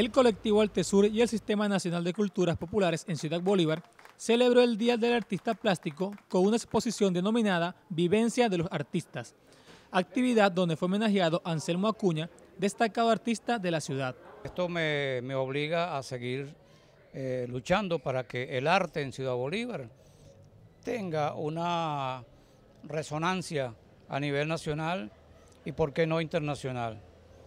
el colectivo Altesur y el Sistema Nacional de Culturas Populares en Ciudad Bolívar celebró el Día del Artista Plástico con una exposición denominada Vivencia de los Artistas, actividad donde fue homenajeado Anselmo Acuña, destacado artista de la ciudad. Esto me, obliga a seguir eh, luchando para que el arte en Ciudad Bolívar tenga una resonancia a nivel nacional y por qué no internacional.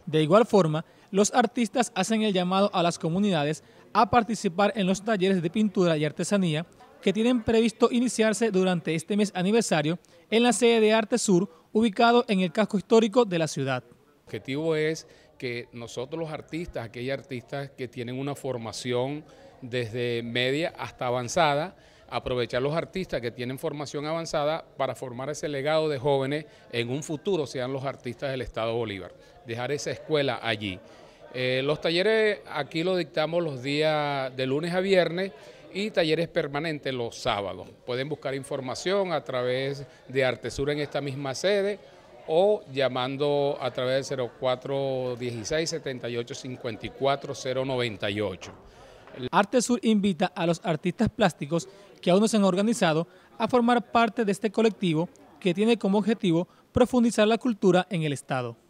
De igual forma, los artistas hacen el llamado a las comunidades a participar en los talleres de pintura y artesanía que tienen previsto iniciarse durante este mes aniversario en la sede de Arte Sur, ubicado en el casco histórico de la ciudad. El objetivo es que nosotros los artistas, aquellos artistas que tienen una formación desde media hasta avanzada, aprovechar los artistas que tienen formación avanzada para formar ese legado de jóvenes en un futuro sean los artistas del Estado Bolívar, dejar esa escuela allí. Eh, los talleres aquí los dictamos los días de lunes a viernes y talleres permanentes los sábados. Pueden buscar información a través de Artesura en esta misma sede o llamando a través del 0416 7854098 Arte Sur invita a los artistas plásticos que aún no se han organizado a formar parte de este colectivo que tiene como objetivo profundizar la cultura en el Estado.